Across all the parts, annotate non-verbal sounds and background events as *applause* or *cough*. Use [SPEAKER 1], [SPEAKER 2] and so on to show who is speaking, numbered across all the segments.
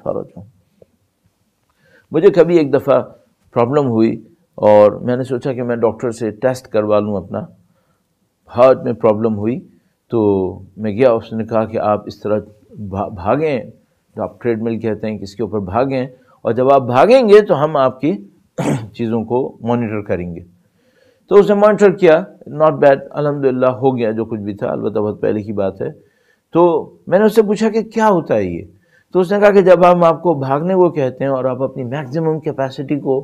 [SPEAKER 1] pharaoh जाऊँ मुझे कभी एक दफ़ा प्रॉब्लम हुई और मैंने सोचा कि मैं डॉक्टर से टेस्ट करवा लूँ अपना हार्ट में प्रॉब्लम हुई तो मैं गया उसने कहा कि आप इस तरह भागें तो आप ट्रेडमिल कहते हैं कि इसके ऊपर भागें और जब आप भागेंगे तो हम आपकी *clears throat* चीज़ों को मॉनिटर करेंगे तो उसने मॉनिटर किया नॉट बैड अलहमदिल्ला हो गया जो कुछ भी था अलबत्त बहुत पहले की बात है तो मैंने उससे पूछा कि क्या होता है ये तो उसने कहा कि जब हम आपको भागने को कहते हैं और आप अपनी मैक्सिमम कैपेसिटी को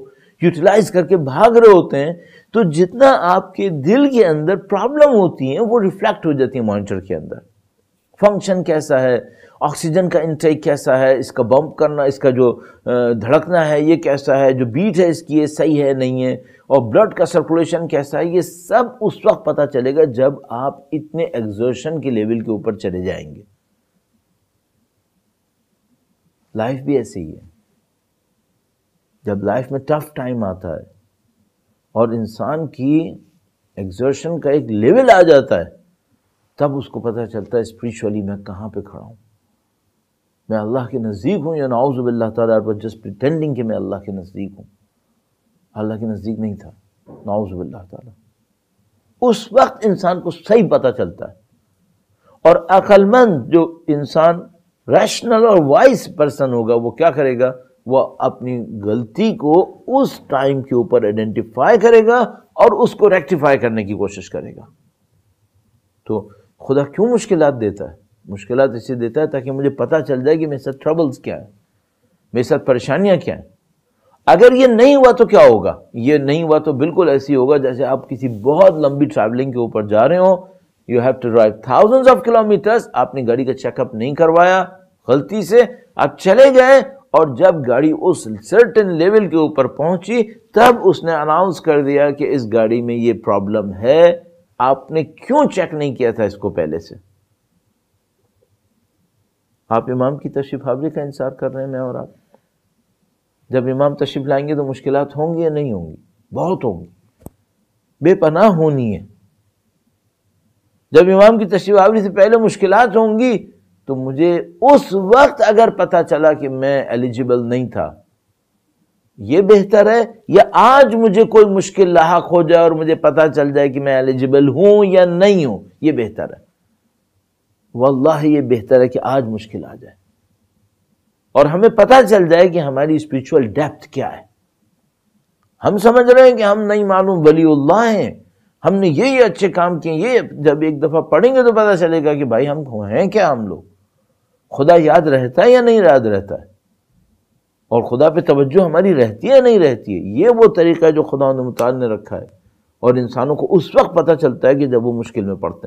[SPEAKER 1] यूटिलाइज करके भाग रहे होते हैं तो जितना आपके दिल के अंदर प्रॉब्लम होती है वो रिफ्लेक्ट हो जाती है मॉनिटर के अंदर फंक्शन कैसा है ऑक्सीजन का इंटेक कैसा है इसका बम्प करना इसका जो धड़कना है ये कैसा है जो बीट है इसकी ये सही है नहीं है और ब्लड का सर्कुलेशन कैसा है ये सब उस वक्त पता चलेगा जब आप इतने एग्जोशन के लेवल के ऊपर चले जाएंगे लाइफ भी ऐसी ही है जब लाइफ में टफ टाइम आता है और इंसान की एग्जर्शन का एक लेवल आ जाता है तब उसको पता चलता है स्पिरिचुअली मैं कहाँ पे खड़ा हूँ मैं अल्लाह के नज़दीक हूँ या नाउज ताला बट जस्ट प्रिटेंडिंग कि मैं अल्लाह के नज़दीक हूँ अल्लाह के नज़दीक नहीं था नाउज़बिल्ला ताला उस वक्त इंसान को सही पता चलता है और अक्लमंद जो इंसान रैशनल और वाइस पर्सन होगा वो क्या करेगा वह अपनी गलती को उस टाइम के ऊपर आइडेंटिफाई करेगा और उसको रेक्टिफाई करने की कोशिश करेगा तो खुदा क्यों मुश्किल देता है मुश्किल इसे देता है ताकि मुझे पता चल जाए कि मेरे साथ ट्रबल्स क्या है मेरे साथ परेशानियां क्या हैं अगर ये नहीं हुआ तो क्या होगा ये नहीं हुआ तो बिल्कुल ऐसी होगा जैसे आप किसी बहुत लंबी ट्रैवलिंग के ऊपर जा रहे हो you have to drive thousands of kilometres आपने गाड़ी का चेकअप नहीं करवाया गलती से आप चले गए और जब गाड़ी उस सर्टेन लेवल के ऊपर पहुंची तब उसने अनाउंस कर दिया कि इस गाड़ी में ये प्रॉब्लम है आपने क्यों चेक नहीं किया था इसको पहले से आप इमाम की तशरीफ हावरी का इंतजार कर रहे हैं मैं और आप जब इमाम तशरीफ लाएंगे तो मुश्किल होंगी या नहीं होंगी बहुत होंगी बेपनाह होनी है जब इमाम की तशरीफ आवरी से पहले मुश्किल होंगी तो मुझे उस वक्त अगर पता चला कि मैं एलिजिबल नहीं था यह बेहतर है या आज मुझे कोई मुश्किल लाक हो जाए और मुझे पता चल जाए कि मैं एलिजिबल हूं या नहीं हूं यह बेहतर है वह यह बेहतर है कि आज मुश्किल आ जाए और हमें पता चल जाए कि हमारी स्पिरिचुअल डेप्थ क्या है हम समझ रहे हैं कि हम नहीं मालूम वलीउल्लाह हैं हमने यही अच्छे काम किए ये जब एक दफ़ा पढ़ेंगे तो पता चलेगा कि भाई हम हैं क्या हम लोग खुदा याद रहता है या नहीं याद रहता है और खुदा पे तवज्जो हमारी रहती है या नहीं रहती है ये वो तरीका है जो खुदा ने रखा है और इंसानों को उस वक्त पता चलता है कि जब वो मुश्किल में पड़ते हैं